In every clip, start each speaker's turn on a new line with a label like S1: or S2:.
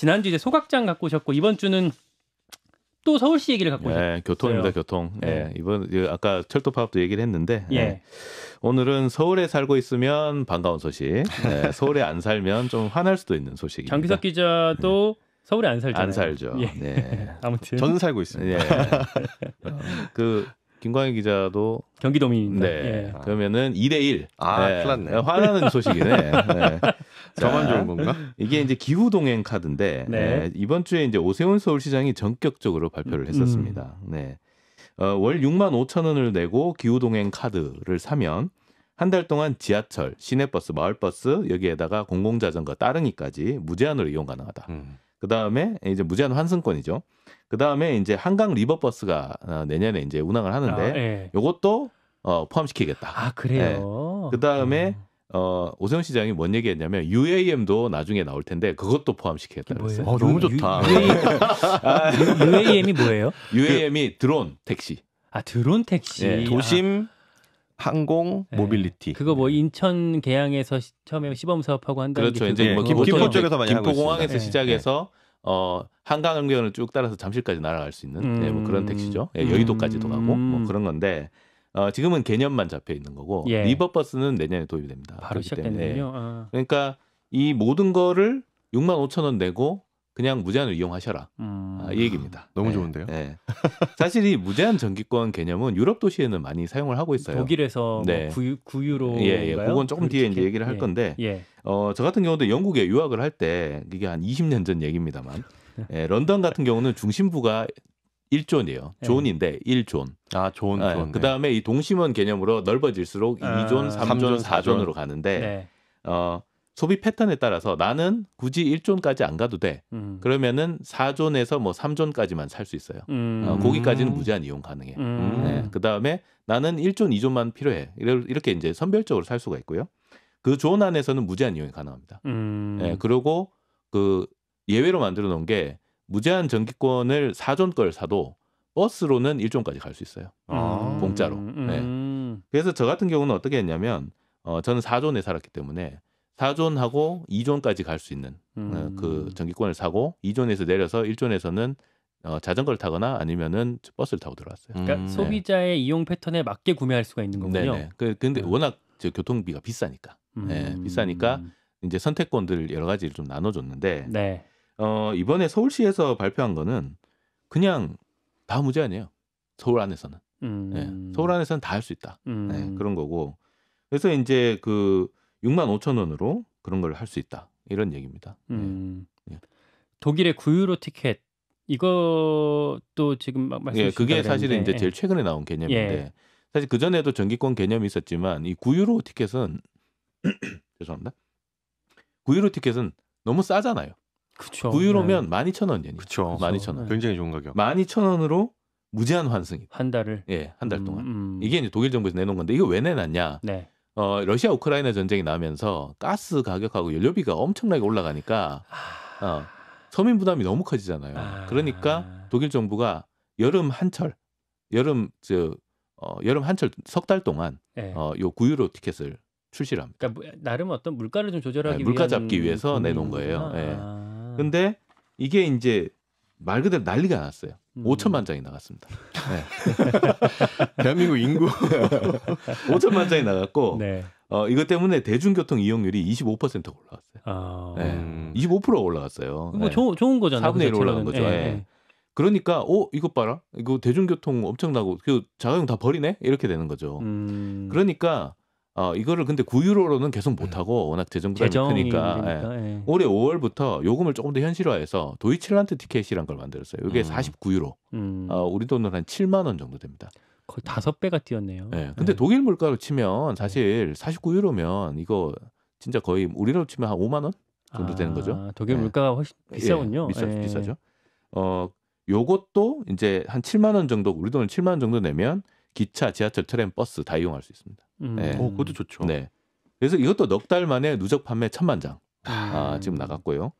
S1: 지난주 이제 소각장 갖고 오셨고 이번 주는 또 서울시 얘기를 갖고 예,
S2: 오셨어요. 네, 교통입니다. 교통. 네. 네. 이번 아까 철도 파업도 얘기를 했는데 예. 네. 오늘은 서울에 살고 있으면 반가운 소식. 네, 서울에 안 살면 좀 화날 수도 있는 소식입니다. 장기석 기자도 서울에 안 살죠. 안 살죠. 예. 네. 아무튼 저는 살고 있습니다. 네. 그 김광희 기자도 경기도민입니 네. 예. 아. 그러면은 2대 1. 아, 네. 큰일 났네. 네, 화나는 소식이네. 네. 저만 좋은 건가? 이게 이제 기후 동행 카드인데 네. 네 이번 주에 이제 오세훈 서울시장이 전격적으로 발표를 음. 했었습니다. 음. 네. 어, 월 6만 5천 원을 내고 기후 동행 카드를 사면 한 달 동안 지하철, 시내버스, 마을버스 여기에다가 공공자전거 따릉이까지 무제한으로 이용 가능하다. 음. 그 다음에 이제 무제한 환승권이죠. 그 다음에 이제 한강 리버버스가 어, 내년에 이제 운항을 하는데 아, 예. 요것도 어, 포함시키겠다. 아 그래요. 예. 그 다음에 예. 어, 오세훈 시장이 뭔 얘기했냐면 UAM도 나중에 나올 텐데 그것도 포함시키겠다 그랬어요. 어, 너무 좋다. U, UAM, 아, UAM이 뭐예요? UAM이 드론 택시.
S1: 아 드론 택시. 예, 도심 아. 항공,
S2: 네. 모빌리티. 그거 뭐 인천
S1: 계양에서 시, 처음에 시범 사업하고 한다는 그렇죠. 이제 뭐기포 네. 김포 쪽에서 많이 김포 공항에서 시작해서
S2: 네. 어 한강 경계선을 쭉 따라서 잠실까지 날아갈 수 있는 음... 네, 뭐 그런 음. 택시죠. 예, 여의도까지도 음... 가고 뭐 음. 그런 건데 어, 지금은 개념만 잡혀 있는 거고 예. 리버버스는 내년에 도입이 됩니다. 바로 시작되는군요. 아. 어. 그러니까 이 모든 거를 6만 5천 원 내고 그냥 무제한을 이용하셔라. 음... 아, 이 얘기입니다. 너무 네, 좋은데요. 네. 사실 이 무제한 전기권 개념은 유럽 도시에는 많이 사용을 하고 있어요. 독일에서 뭐 네. 뭐
S1: 9, 유로 예, 예. 그건 조금 뒤에 이제 얘기를 할 예. 건데 예.
S2: 어, 저 같은 경우도 영국에 유학을 할 때 이게 한 20년 전 얘기입니다만 예, 런던 같은 경우는 중심부가 1존이에요. 예. 존인데 1존. 아, 존. 네, 존. 그다음에 이 동심원 개념으로 넓어질수록 2존, 아. 3존, 3존 4존으로 가는데 네. 어 소비 패턴에 따라서 나는 굳이 1존까지 안 가도 돼. 음. 그러면은 4존에서 뭐 3존까지만 살 수 있어요. 음. 어, 거기까지는 무제한 이용 가능해. 음. 네. 그다음에 나는 1존, 2존만 필요해. 이렇게 이제 선별적으로 살 수가 있고요. 그 존 안에서는 무제한 이용이 가능합니다. 음. 네. 그리고 그 예외로 만들어 놓은 게 무제한 전기권을 4존 걸 사도 버스로는 1존까지 갈 수 있어요. 아. 음, 공짜로. 음. 네. 그래서 저 같은 경우는 어떻게 했냐면 어, 저는 4존에 살았기 때문에 4존하고 2존까지 갈 수 있는 어, 음. 그 전기권을 사고 2존에서 내려서 1존에서는 어, 자전거를 타거나 아니면은 버스를 타고 들어왔어요. 그러니까 음. 소비자의
S1: 네. 이용 패턴에 맞게 구매할 수가 있는 거군요. 네네.
S2: 그, 근데 음. 워낙 저 교통비가 비싸니까, 음. 네, 비싸니까 이제 선택권들 여러 가지를 좀 나눠줬는데, 네. 어, 이번에 서울시에서 발표한 거는 그냥 다 무제 한이에요 서울 안에서는. 음. 네, 서울 안에서는 다 할 수 있다. 네, 음. 그런 거고. 그래서 이제 그 6만 5천 원으로 그런 걸 할 수 있다. 이런 얘기입니다. 예. 음. 예.
S1: 독일의 9유로 티켓 이것도 지금 막 말씀. 예, 그게 사실은 이제 제일 예.
S2: 최근에 나온 개념인데 예. 사실 그 전에도 전기권 개념이 있었지만 이 9유로 티켓은 죄송합니다. 9유로 티켓은 너무 싸잖아요. 그쵸. 9유로면 네. 12,000원이에요. 그렇죠. 12,000원. 굉장히 좋은 가격. 12,000원으로 무제한 환승이. 한 달을. 예, 한달 음, 동안. 음. 이게 이제 독일 정부에서 내놓은 건데 이거 왜 내놨냐? 네. 어, 러시아 우크라이나 전쟁이 나면서 가스 가격하고 연료비가 엄청나게 올라가니까 아. 어, 서민 부담이 너무 커지잖아요. 아... 그러니까 독일 정부가 여름 한철, 여름 저 어, 여름 한철 석 달 동안 네. 어, 요 9유로 티켓을 출시를 합니다. 그러니까 뭐 나름 어떤 물가를 좀 조절하기 네, 물가 위한... 잡기 위해서 내놓은 거예요. 예. 아... 네. 근데 이게 이제 말 그대로 난리가 났어요. 음. 5천만 장이 나갔습니다.
S3: 네.
S2: 대한민국 인구 5천만 장이 나갔고 네. 어, 이것 때문에 대중교통 이용률이 25%가 올라갔어요. 아... 네. 25%가 음. 올라갔어요. 뭐 네. 조, 좋은 거잖아요. 4분의 1 올라간 거죠. 예. 네. 그러니까 어 이것 봐라 이거 대중교통 엄청나고 그 자가용 다 버리네 이렇게 되는 거죠. 음... 그러니까 어, 이거를 근데 9유로로는 계속 네. 못하고 워낙 재정부가이으니까 예. 예. 올해 5월부터 요금을 조금 더 현실화해서 도이칠란트 티켓이란 걸 만들었어요. 이게 음. 49유로. 음. 어, 우리 돈으로 한 7만 원 정도 됩니다. 거의 다섯 배가 뛰었네요. 예. 근데 예. 독일 물가로 치면 사실 49유로면 이거 진짜 거의 우리로 치면 한 5만 원 정도 아, 되는 거죠. 아, 독일 예. 물가가 훨씬 예, 비싸군요. 비싸, 예. 비싸죠. 어, 요것도 이제 한 7만 원 정도 우리 돈을 7만 원 정도 내면 기차, 지하철, 트램, 버스 다 이용할 수 있습니다. 음. 네. 오, 그것도 좋죠. 네. 그래서 이것도 넉 달 만에 누적 판매 천만 장 아. 아, 지금 나갔고요.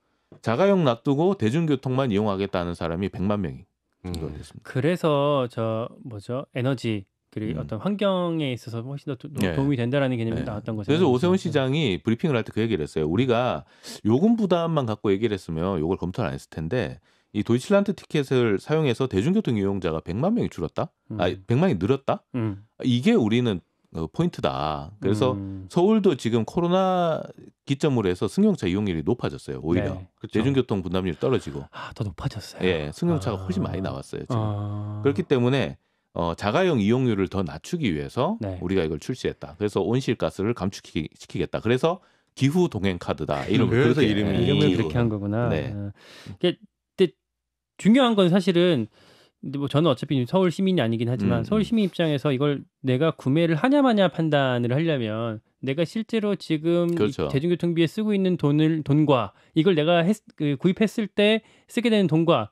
S2: 자가용 놔두고 대중교통만 이용하겠다는 사람이 백만 명이 정도 음. 습니다
S1: 그래서 저 뭐죠 에너지 그리고 음. 어떤 환경에 있어서 훨씬 더 네. 도움이 된다라는 개념이 네. 나왔던 거죠. 그래서 오세훈
S2: 그렇죠. 시장이 브리핑을 할 때 그 얘기를 했어요. 우리가 요금 부담만 갖고 얘기를 했으면 요걸 검토를 안 했을 텐데 이 도이칠란트 티켓을 사용해서 대중교통 이용자가 백만 명이 줄었다. 음. 아, 백0 0만이 늘었다. 음. 이게 우리는 어, 포인트다. 그래서 음. 서울도 지금 코로나 기점으로 해서 승용차 이용률이 높아졌어요. 오히려 네, 그렇죠. 대중교통 분담률이 떨어지고 아, 더 높아졌어요. 예, 승용차가 아. 훨씬 많이 나왔어요. 지금 아. 그렇기 때문에 어, 자가용 이용률을 더 낮추기 위해서 네. 우리가 이걸 출시했다. 그래서 온실가스를 감축시키겠다. 그래서 기후 동행 카드다. 이름 그래서 이름이 이름을 그렇게 한 거구나. 네.
S1: 아. 이게 중요한 건 사실은 근데 뭐 저는 어차피 서울 시민이 아니긴 하지만 음, 음. 서울 시민 입장에서 이걸 내가 구매를 하냐 마냐 판단을 하려면 내가 실제로 지금 그렇죠. 대중교통비에 쓰고 있는 돈을 돈과 이걸 내가 했, 그, 구입했을 때 쓰게 되는 돈과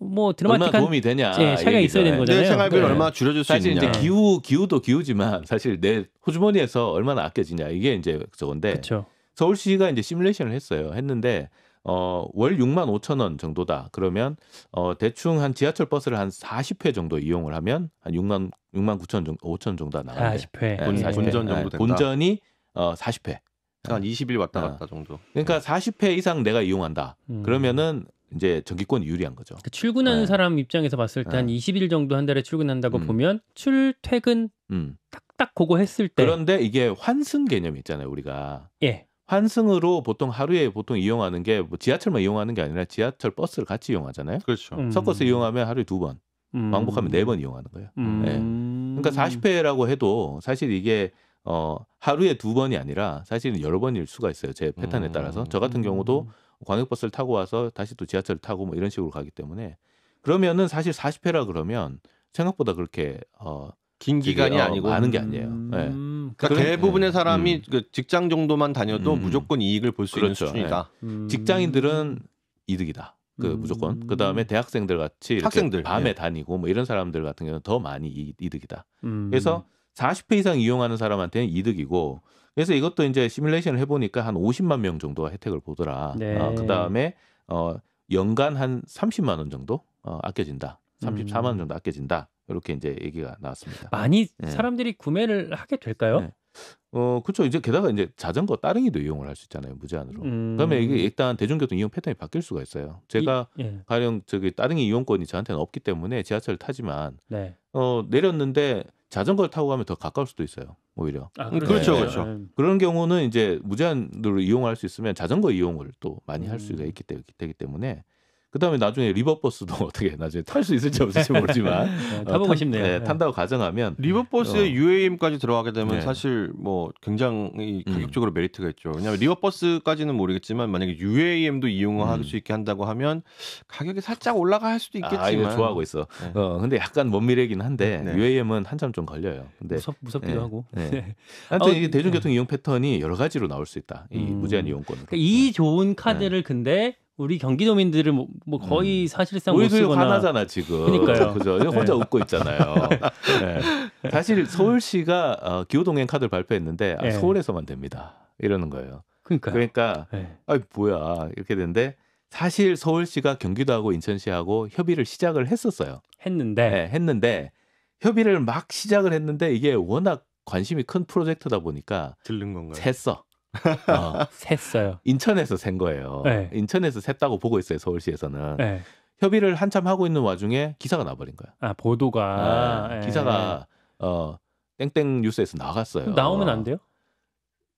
S1: 뭐 드라마틱한 도움이 되냐
S2: 예, 차이가 있어야 되는 거잖아요. 내 생활비를 네. 얼마 줄여줄 수 사실 있느냐. 사실 기후 기후도 기후지만 사실 내 호주머니에서 얼마나 아껴지냐 이게 이제 저건데 그쵸. 서울시가 이제 시뮬레이션을 했어요. 했는데 어, 월 6만 5천 원 정도다. 그러면 어, 대충 한 지하철 버스를 한 40회 정도 이용을 하면 한 6만 6만 9천 정도 5천 정도 나와요. 40회. 본, 네, 본전 정도 예, 된다. 본전이 어, 40회. 그러니까 한 20일 왔다 어. 갔다 정도. 그러니까 40회 예. 이상 내가 이용한다. 음. 그러면은 이제 전기권이 유리한 거죠. 그
S1: 출근하는 네. 사람 입장에서 봤을 때한 네. 20일 정도 한 달에 출근한다고 음.
S2: 보면 출퇴근 음. 딱딱 고거 했을 때 그런데 이게 환승 개념이 있잖아요, 우리가. 예. 환승으로 보통 하루에 보통 이용하는 게뭐 지하철만 이용하는 게 아니라 지하철 버스를 같이 이용하잖아요. 그렇죠. 음. 섞어서 이용하면 하루에 두 번, 음. 왕복하면 네 번 이용하는 거예요. 음.
S3: 네.
S2: 그러니까 40회라고 해도 사실 이게 어 하루에 두 번이 아니라 사실은 여러 번일 수가 있어요. 제 패턴에 따라서 음. 저 같은 경우도 음. 광역버스를 타고 와서 다시 또 지하철을 타고 뭐 이런 식으로 가기 때문에 그러면은 사실 40회라 그러면 생각보다 그렇게
S3: 어 긴 기간이 어, 아니고 많은 게 아니에요. 네. 음. 그러니까 그래? 대부분의 네. 사람이 음. 그 직장 정도만 다녀도 음. 무조건 이익을 볼수 그렇죠. 있는 수준이다. 네. 음. 직장인들은 이득이다.
S2: 그 음. 무조건 그 다음에 대학생들 같이 학생들 밤에 예. 다니고 뭐 이런 사람들 같은 경우는 더 많이 이, 득이다 음. 그래서 40회 이상 이용하는 사람한테는 이득이고 그래서 이것도 이제 시뮬레이션을 해보니까 한 50만 명 정도가 혜택을 보더라. 네. 어, 그 다음에 어, 연간 한 30만 원 정도 어, 아껴진다. 34만 원 정도 아껴진다. 이렇게 이제 얘기가 나왔습니다.
S1: 많이 네. 사람들이 구매를 하게
S2: 될까요? 네. 어 그렇죠. 이제 게다가 이제 자전거 따릉이도 이용을 할 수 있잖아요 무제한으로. 음... 그다음에 이게 일단 대중교통 이용 패턴이 바뀔 수가 있어요. 제가 이, 예. 가령 저기 따릉이 이용권이 저한테는 없기 때문에 지하철 을 타지만 네. 어 내렸는데 자전거를 타고 가면 더 가까울 수도 있어요. 오히려. 아, 음, 그렇죠, 그렇죠. 네. 그런 경우는 이제 무제한으로 이용할 수 있으면 자전거 이용을 또 많이 할 수가 음. 있기 때문에
S3: 그다음에 나중에 리버버스도 어떻게 나중에 탈 수 있을지 없을지 모르지만 네, 어, 타보고 탄, 싶네요. 네, 네. 탄다고 가정하면 리버버스에 어. UAM까지 들어가게 되면 네. 사실 뭐 굉장히 음. 가격적으로 음. 메리트가 있죠. 왜냐하면 리버버스까지는 모르겠지만 만약에 UAM도 이용할 음. 수 있게 한다고 하면 가격이 살짝 올라갈 수도 있겠지만 아, 이거 좋아하고 있어. 네. 어, 근데 약간 먼 미래긴 한데
S2: UAM은 네. 한참 좀 걸려요. 근데 무섭, 무섭기도 하고. 네. 아무튼 어, 이 대중교통 이용 패턴이 여러 가지로 나올 수 있다. 이 음. 무제한 이용권. 그러니까
S1: 이 좋은 카드를 근데 우리 경기도민들을 뭐, 뭐 음. 거의 음. 사실상 우리도 쓰거나... 화나잖아 지금. 그러니까요. 그죠? 혼자 네.
S2: 웃고 있잖아요. 네. 사실 서울시가 어, 기호동행 카드를 발표했는데 아, 네. 서울에서만 됩니다. 이러는 거예요. 그러니까 그러니까 아 뭐야 이렇게 되는데 사실 서울시가 경기도하고 인천시하고 협의를 시작을 했었어요. 했는데 네, 했는데 협의를 막 시작을 했는데 이게 워낙 관심이 큰 프로젝트다 보니까 들른 건가요? 샜어. 아. 샜어요. 인천에서 샌 거예요. 네. 인천에서 샜다고 보고 있어요. 서울시에서는. 네. 협의를 한참 하고 있는 와중에 기사가 나버린 거야. 아 보도가 아, 기사가 어 땡땡 뉴스에서 나갔어요. 나오면 안 돼요?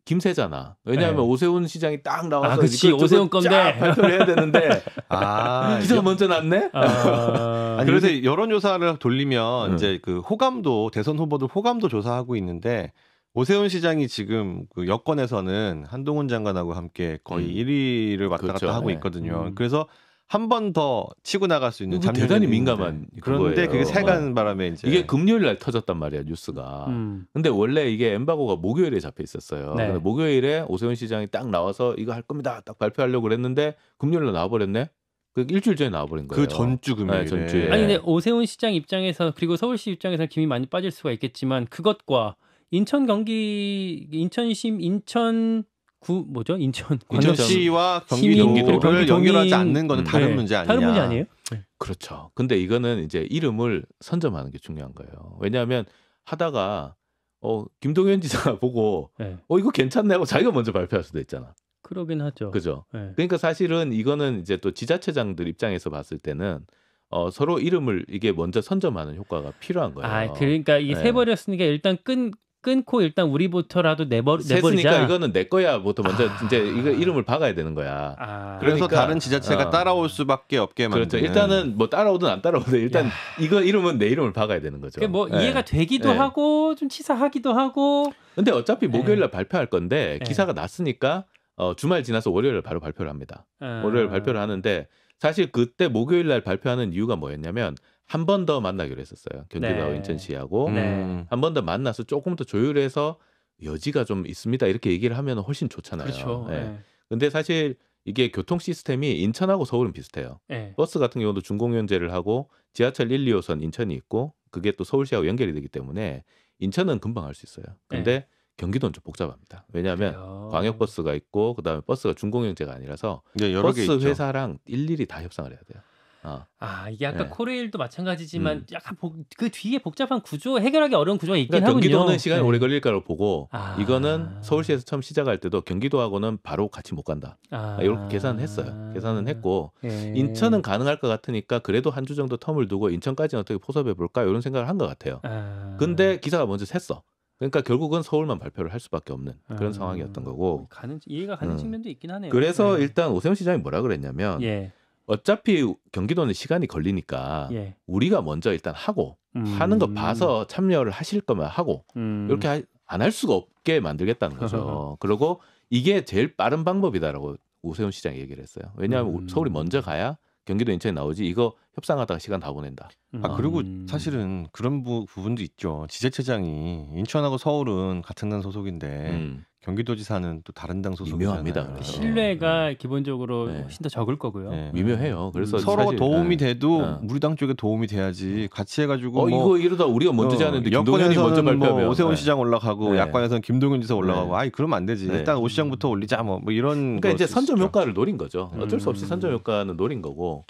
S3: 김세잖아. 왜냐하면 네. 오세훈 시장이 딱 나와서 아, 그치. 오세훈 건데 발표를 해야 되는데 아, 기사가 먼저 났네. 아... 그래서 여론조사를 돌리면 음. 이제 그 호감도 대선 후보들 호감도 조사하고 있는데 오세훈 시장이 지금 그 여권에서는 한동훈 장관하고 함께 거의 음. 1위를 왔다 그렇죠. 갔다 하고 네. 있거든요. 네. 그래서 한 번 더 치고 나갈 수 있는 음, 대단히 민감한 그런데 그게 세간 어. 바람에 이제 이게
S2: 금요일 날 터졌단 말이야 뉴스가. 음. 근데 원래 이게 엠바고가 목요일에 잡혀 있었어요. 네. 근데 목요일에 오세훈 시장이 딱 나와서 이거 할 겁니다 딱 발표하려고 그랬는데 금요일 로 나와버렸네. 그 일주일 전에 나와버린 그 거예요. 그 전주 금요일에. 네, 전주에. 아니 근데
S1: 오세훈 시장 입장에서 그리고 서울시 입장에서 김이 많이 빠질 수가 있겠지만 그것과 인천 경기 인천심 인천 구 뭐죠? 인천 인천시와 경기도를 네, 연결하지 않는 거는 음, 다른 네. 문제 아니냐? 다른 문제 아니에요?
S2: 네. 그렇죠. 근데 이거는 이제 이름을 선점하는 게 중요한 거예요. 왜냐하면 하다가 어 김동현 지사가 보고 네. 어 이거 괜찮네 하고 자기가 먼저 발표할 수도 있잖아.
S1: 그러긴 하죠. 그죠. 네.
S2: 그러니까 사실은 이거는 이제 또 지자체장들 입장에서 봤을 때는 어, 서로 이름을 이게 먼저 선점하는 효과가 필요한 거예요. 아, 그러니까 이게 네.
S1: 세버렸으니까 일단 끈 끊고 일단 우리부터라도 내버 내버리자. 이거는
S2: 내 거야. 부터 먼저 아... 이제 이거 이름을 박아야 되는 거야. 아... 그래서 그러니까, 다른 지자체가 어. 따라올 수밖에 없게 만드 그렇죠. 일단은 뭐 따라오든 안 따라오든 일단 야... 이거 이름은 내 이름을 박아야 되는 거죠. 뭐 네. 이해가 되기도 네.
S1: 하고 좀 치사하기도 하고.
S2: 근데 어차피 예. 목요일 날 네. 발표할 건데 기사가 났으니까 어, 주말 지나서 월요일 날 바로 발표를 합니다. 아... 월요일 발표를 하는데 사실 그때 목요일 날 발표하는 이유가 뭐였냐면 한번더 만나기로 했었어요. 경기도 네. 인천시하고 음. 네. 한 번 더 만나서 조금 더 조율해서 여지가 좀 있습니다. 이렇게 얘기를 하면 훨씬 좋잖아요. 그렇죠. 예. 네. 근데 사실 이게 교통 시스템이 인천하고 서울은 비슷해요. 네. 버스 같은 경우도 중공연제를 하고 지하철 1, 2호선 인천이 있고 그게 또 서울시하고 연결이 되기 때문에 인천은 금방 할 수 있어요. 네. 근데 경기도는 좀 복잡합니다. 왜냐하면 그래요. 광역버스가 있고 그다음에 버스가 중공연제가 아니라서 네, 버스 회사랑 일일이 다 협상을 해야 돼요. 어. 아 이게 아까 네.
S1: 코레일도 마찬가지지만 음. 약간 복, 그 뒤에 복잡한 구조 해결하기 어려운 구조가 있긴 그러니까 하군요. 경기도는 시간이 네. 오래
S2: 걸릴 거로 보고 아. 이거는 서울시에서 처음 시작할 때도 경기도하고는 바로 같이 못 간다. 아. 아 이렇게 계산했어요. 계산은 했고 예. 인천은 가능할 것 같으니까 그래도 한 주 정도 텀을 두고 인천까지는 어떻게 포섭해 볼까 이런 생각을 한 것 같아요. 아. 근데 기사가 먼저 샜어. 그러니까 결국은 서울만 발표를 할 수밖에 없는 아. 그런 음, 상황이었던 거고 가는
S1: 이해가 가는 음. 측면도 있긴 하네요. 그래서 네.
S2: 일단 오세훈 시장이 뭐라 그랬냐면 예. 어차피 경기도는 시간이 걸리니까 예. 우리가 먼저 일단 하고 음. 하는 거 음. 봐서 참여를 하실 거면 하고 음. 이렇게 안 할 수가 없게 만들겠다는 거죠. 그리고 이게 제일 빠른 방법이다라고 오세훈 시장이 얘기를 했어요. 왜냐하면 음. 서울이 먼저 가야 경기도 인천에 나오지 이거 협상하다가 시간 다 보낸다.
S3: 음. 아 그리고 음. 사실은 그런 부, 분도 있죠. 지자체장이 인천하고 서울은 같은 난 소속인데 경기도지사는 또 다른 당 소속이잖아요. 합니다 네. 그렇죠.
S1: 신뢰가 네. 기본적으로 네. 훨씬 더 적을 거고요. 네. 미묘해요. 그래서 음, 서로 도움이 네. 돼도 어.
S3: 우리당 쪽에 도움이 돼야지 같이 해가지고 어, 뭐 이거 이러다 우리가 먼저 자는데 어, 김동연이 먼저 뭐 발표하면 뭐 오세훈 시장 올라가고 야권에서는 김동연 지사 올라가고 아이 그러면 안 되지. 일단 오 시장부터 올리자 뭐, 뭐 이런. 그러니까 이제 선점 있죠. 효과를 노린 거죠. 어쩔 수 없이 음. 선점 효과는 노린 거고.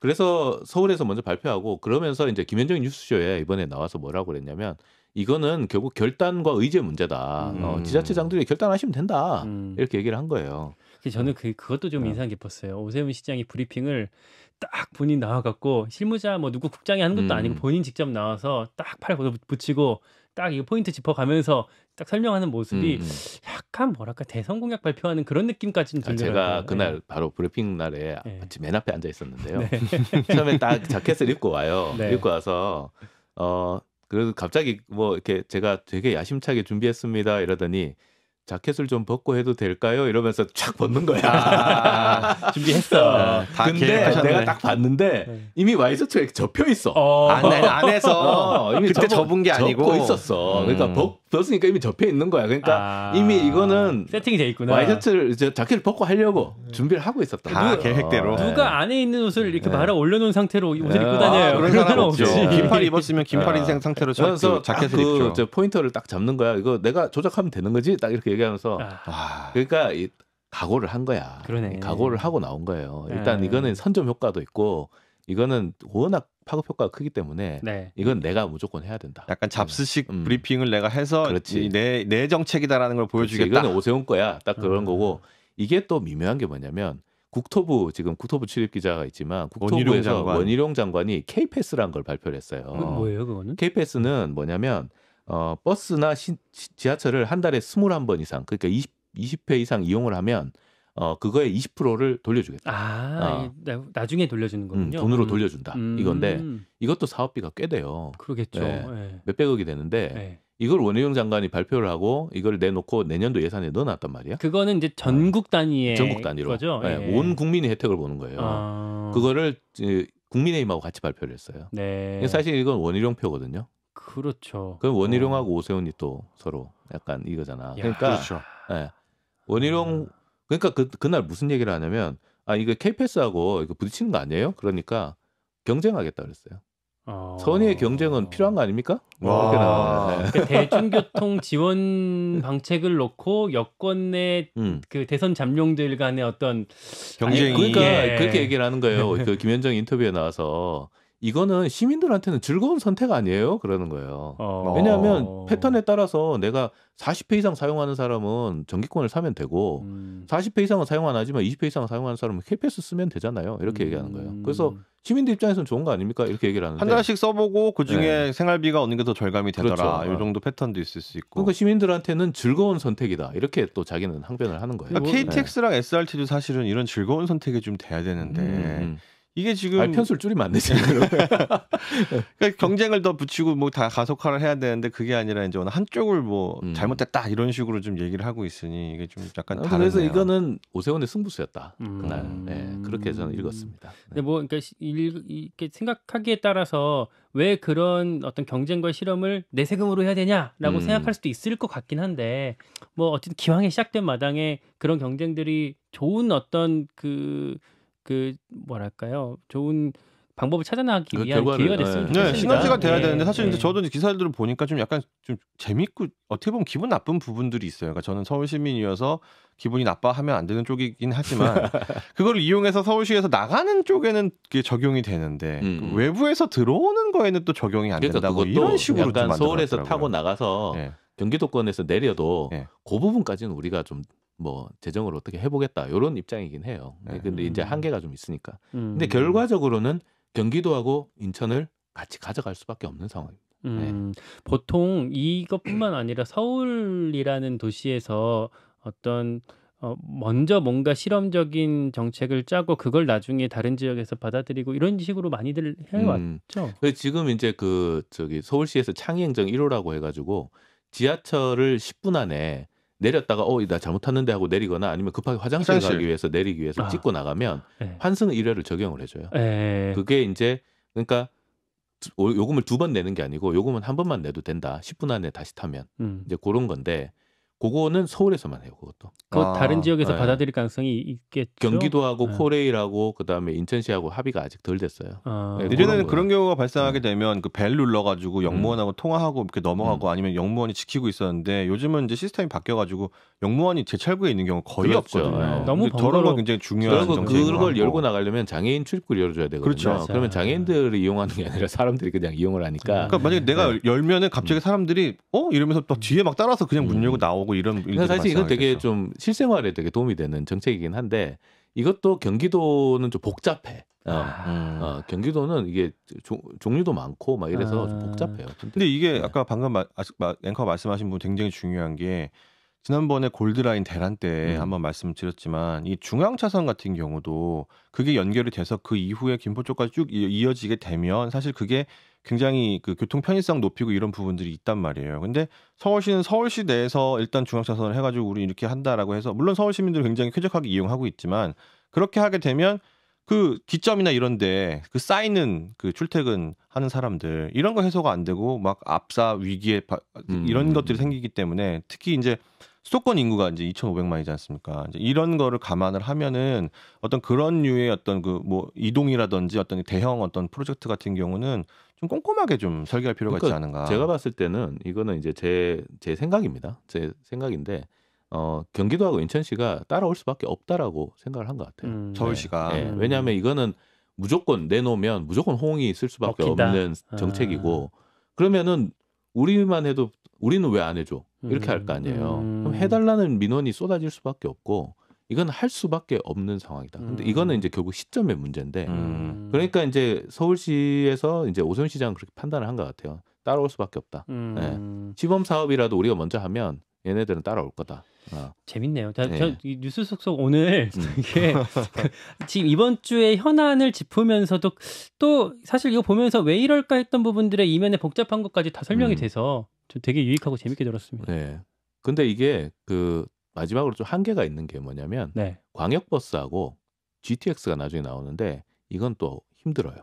S2: 그래서 서울에서 먼저 발표하고 그러면서 이제 김현정 뉴스쇼에 이번에 나와서 뭐라고 그랬냐면 이거는 결국 결단과 의제 문제다. 음. 어, 지자체장들이 결단하시면 된다. 음. 이렇게 얘기를 한 거예요. 그 저는 그 그것도 좀 네. 인상 깊었어요. 오세훈 시장이 브리핑을
S1: 딱 본인 나와갖고 실무자 뭐 누구 국장이 하는 것도 음. 아니고 본인 직접 나와서 딱팔 붙이고 딱 이거 포인트 짚어가면서 딱 설명하는 모습이 음. 약간 뭐랄까 대선 공약 발표하는 그런 느낌까지는 아, 들어요. 제가 네. 그날 네.
S2: 바로 브리핑 날에 네. 마치 맨 앞에 앉아 있었는데요. 네. 처음에 딱 자켓을 입고 와요. 네. 입고 와서 어 그래서 갑자기 뭐 이렇게 제가 되게 야심차게 준비했습니다 이러더니 자켓을 좀 벗고 해도 될까요? 이러면서 착 벗는 거야. 아, 준비했어. 어. 아, 다 근데 계획하셨네. 내가 딱 봤는데 네. 이미 와이셔츠가 접혀 있어. 어. 안에, 안에서 어, 이미 그때 접은 게 아니고. 접고 있었어. 그러니까 음. 벗, 벗으니까 이미 접혀 있는 거야. 그러니까 아... 이미 이거는 세팅이 돼 있구나. 와이셔츠를 이제 자켓을 벗고 하려고 네. 준비를 하고 있었다. 다 누가, 계획대로. 누가 네. 안에 있는 옷을
S1: 이렇게 말아 네. 올려놓은 상태로 옷을 네. 입고 다녀요. 아, 그런 사람 없죠. 긴팔 입었으면 긴팔 네. 인생 상태로 그래서 그 자켓을 그 입죠. 저
S2: 포인터를 딱 잡는 거야. 이거 내가 조작하면 되는 거지. 딱 이렇게 얘기하면서 아... 아. 그러니까 이, 각오를 한 거야.
S1: 그러네. 각오를 하고 나온
S2: 거예요. 일단 이거는 선점 효과도 있고 이거는 워낙 파급 효과가 크기 때문에 네. 이건 내가 무조건 해야 된다. 약간 잡스식 음.
S3: 브리핑을 내가 해서 내 내 정책이다라는
S2: 걸 보여주겠다. 이거는 오세훈 거야. 딱 그런 음. 거고 이게 또 미묘한 게 뭐냐면 국토부 지금 국토부 출입 기자가 있지만 국토부에서 원희룡, 장관. 원희룡 장관이 KPS라는 걸 발표를 했어요. 그건 뭐예요, 그거는? KPS는 뭐냐면 어, 버스나 시, 지하철을 한 달에 스물한 번 이상 그러니까 20, 20회 이상 이용을 하면 어 그거의 20%를 돌려주겠다. 아, 어. 나, 나중에 돌려주는 음, 거군요. 음, 돈으로 음. 돌려준다. 음. 이건데 이것도 사업비가 꽤 돼요. 그러겠죠. 네. 예. 네. 예. 몇백억이 되는데 네. 이걸 원희룡 장관이 발표를 하고 이걸 내놓고 내년도 예산에 넣어놨단 말이야. 그거는 이제 전국 단위의 전국 단위로 거죠? 예. 온 국민이 혜택을 보는 거예요. 아. 그거를 국민의힘하고 같이 발표를 했어요. 네. 사실 이건 원희룡 표거든요.
S1: 그렇죠. 그럼
S2: 원희룡하고 어. 오세훈이 또 서로 약간 이거잖아. 야. 그러니까 그렇죠. 예. 원희룡 음. 그러니까 그 그날 무슨 얘기를 하냐면 아 이거 K패스하고 이거 부딪히는 거 아니에요? 그러니까 경쟁하겠다 그랬어요. 어... 선의의 경쟁은 필요한 거 아닙니까? 와. 아. 네. 그러니까
S1: 대중교통 지원 방책을 놓고 여권 내그 음. 그 대선 잠룡들 간의 어떤 경쟁이 아니, 그러니까 예. 그렇게 얘기를 하는 거예요. 그
S2: 김현정 인터뷰에 나와서 이거는 시민들한테는 즐거운 선택 아니에요? 그러는 거예요. 어. 왜냐하면 어. 패턴에 따라서 내가 40회 이상 사용하는 사람은 전기권을 사면 되고 음. 40회 이상은 사용 안 하지만 20회 이상 사용하는 사람은 KPS 쓰면 되잖아요. 이렇게 음. 얘기하는 거예요. 그래서 시민들 입장에서는 좋은 거 아닙니까? 이렇게 얘기를 하는데 한
S3: 달씩 써보고 그 중에
S2: 네. 생활비가 어느 게 더 절감이 되더라. 그렇죠. 이 어. 정도 패턴도 있을 수 있고. 그러니까 시민들한테는 즐거운 선택이다. 이렇게 또 자기는 항변을 하는
S3: 거예요. 그러니까 KTX랑 네. SRT도 사실은 이런 즐거운 선택이 좀 돼야 되는데. 음. 음, 음. 이게 지금 아니, 편수를 줄이면 안 되지. 그러니까 음. 경쟁을 더 붙이고 뭐 다 가속화를 해야 되는데 그게 아니라 이제 어느 한쪽을 뭐 음. 잘못됐다 이런 식으로 좀 얘기를 하고 있으니 이게 좀 약간 다르네요. 그래서 이거는 오세훈의 승부수였다 음. 그날 네, 그렇게 저는 읽었습니다. 네. 뭐
S1: 그러니까 이렇게 생각하기에 따라서 왜 그런 어떤 경쟁과 실험을 내 세금으로 해야 되냐라고 음. 생각할 수도 있을 것 같긴 한데 뭐 어쨌든 기왕에 시작된 마당에 그런 경쟁들이 좋은 어떤 그그 뭐랄까요 좋은 방법을 찾아나기 그 위한 결과를, 기회가 됐습니다 네, 네 시너지가 돼야 네. 되는데 사실 이제 네. 저도
S3: 이제 기사들을 보니까 좀 약간 좀 재밌고 어떻게 보면 기분 나쁜 부분들이 있어요. 그러니까 저는 서울 시민이어서 기분이 나빠하면 안 되는 쪽이긴 하지만 그걸 이용해서 서울시에서 나가는 쪽에는 그게 적용이 되는데 음, 음. 외부에서 들어오는 거에는 또 적용이 안 그러니까 된다고 이런 식으로 약간 서울에서 타고
S2: 나가서 네. 경기도권에서 내려도 네. 그 부분까지는 우리가 좀뭐 재정을 어떻게 해보겠다 이런 입장이긴 해요. 네. 예, 근데 이제 음. 한계가 좀 있으니까. 음. 근데 결과적으로는 경기도하고 인천을 같이 가져갈 수밖에 없는 상황입니다. 음, 네.
S1: 보통 이것뿐만 아니라 서울이라는 도시에서 어떤 어, 먼저 뭔가 실험적인 정책을 짜고 그걸 나중에 다른 지역에서 받아들이고 이런 식으로 많이들
S2: 해왔죠. 음, 지금 이제 그 저기 서울시에서 창의행정 1호라고 해가지고 지하철을 10분 안에 내렸다가 어나 잘못탔는데 하고 내리거나 아니면 급하게 화장실, 화장실. 가기 위해서 내리기 위해서 아. 찍고 나가면 네. 환승 1회를 적용을 해줘요. 네. 그게 이제 그러니까 요금을 두 번 내는 게 아니고 요금은 한 번만 내도 된다. 10분 안에 다시 타면 음. 이제 그런 건데 그거는 서울에서만 해요. 그것도. 그 아, 다른 지역에서 네. 받아들일
S1: 가능성이 있겠죠. 경기도하고 네. 예.
S2: 코레일하고 그다음에 인천시하고 합의가 아직 덜 됐어요. 아. 예, 예전에는 그런
S3: 경우가 발생하게 되면 그 벨 눌러가지고 음. 영무원하고 음. 통화하고 이렇게 넘어가고 음. 아니면 영무원이 지키고 있었는데 요즘은 이제 시스템이 바뀌어가지고 영무원이 제철구에 있는 경우 거의 그렇죠. 없거든요. 너무 저런 건 굉장히 중요한 그런 그걸 열고 나가려면 장애인 출입구를 열어줘야 되거든요. 그렇죠. 그러면
S2: 장애인들을 이용하는 게 아니라 사람들이 그냥 이용을 하니까. 그러니까 만약에 네. 내가
S3: 열면은 갑자기 음. 사람들이 어 이러면서 또 음. 뒤에 막 따라서 그냥 문 열고 나오고 이런 그래서 사실 이건
S2: 되게 좀 실생활에 되게 도움이 되는 정책이긴 한데 이것도 경기도는 좀 복잡해. 어, 아.
S3: 음, 어, 경기도는 이게 조, 종류도 많고 막 이래서 아. 복잡해요. 근데, 근데 이게 네. 아까 방금 마, 아, 앵커 말씀하신 분 굉장히 중요한 게 지난번에 골드라인 대란 때 음. 한번 말씀드렸지만 을이 중앙 차선 같은 경우도 그게 연결이 돼서 그 이후에 김포 쪽까지 쭉 이- 어지게 되면 사실 그게 굉장히 그 교통 편의성 높이고 이런 부분들이 있단 말이에요. 근데 서울시는 서울시 내에서 일단 중앙 차선을 해가지고 우리 이렇게 한다라고 해서 물론 서울 시민들은 굉장히 쾌적하게 이용하고 있지만 그렇게 하게 되면 그 기점이나 이런데 그 쌓이는 그 출퇴근 하는 사람들 이런 거 해소가 안 되고 막 압사 위기에 바- 음. 이런 것들이 생기기 때문에 특히 이제 수도권 인구가 이제 2,500만이지 않습니까? 이제 이런 거를 감안을 하면은 어떤 그런 류의 어떤 그뭐 이동이라든지 어떤 대형 어떤 프로젝트 같은 경우는 좀 꼼꼼하게 좀 설계할 필요가 그러니까 있지 않은가. 제가 봤을
S2: 때는 이거는 이제 제 제 생각입니다. 제 생각인데 어, 경기도하고 인천시가 따라올 수밖에 없다라고 생각을 한 것 같아요. 음. 네. 서울시가. 네. 네. 왜냐하면 이거는 무조건 내놓으면 무조건 호응이 있을 수밖에 먹힌다. 없는 정책이고 아. 그러면은 우리만 해도 우리는 왜 안 해줘? 이렇게 할 거 아니에요. 음. 그럼 해달라는 민원이 쏟아질 수밖에 없고 이건 할 수밖에 없는 상황이다. 근데 음. 이거는 이제 결국 시점의 문제인데 음. 음. 그러니까 이제 서울시에서 이제 오세훈 시장 그렇게 판단을 한 것 같아요. 따라올 수밖에 없다. 음. 네. 시범 사업이라도 우리가 먼저 하면 얘네들은 따라올 거다. 어. 재밌네요. 저, 네. 저
S1: 뉴스 속속 오늘 음. 이게 지금 이번 주에 현안을 짚으면서도 또 사실 이거 보면서 왜 이럴까 했던 부분들의 이면에 복잡한 것까지 다 설명이 음. 돼서
S2: 저 되게 유익하고
S1: 재밌게 들었습니다.
S2: 네. 근데 이게 그 마지막으로 좀 한계가 있는 게 뭐냐면 네. 광역버스하고 GTX가 나중에 나오는데 이건 또 힘들어요.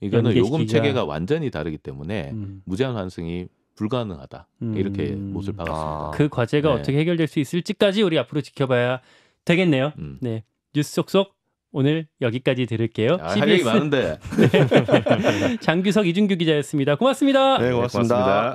S2: 이거는 요금 시기가 체계가 완전히 다르기 때문에 음. 무제한 환승이 불가능하다 이렇게 음. 못을 아. 박았습니다. 그 과제가 네. 어떻게
S1: 해결될 수 있을지까지 우리 앞으로 지켜봐야 되겠네요. 음. 네. 뉴스 속속 오늘 여기까지 들을게요. 아, 할 얘기 많은데. 네. 장규석 이준규 기자였습니다. 고맙습니다. 네, 고맙습니다. 네,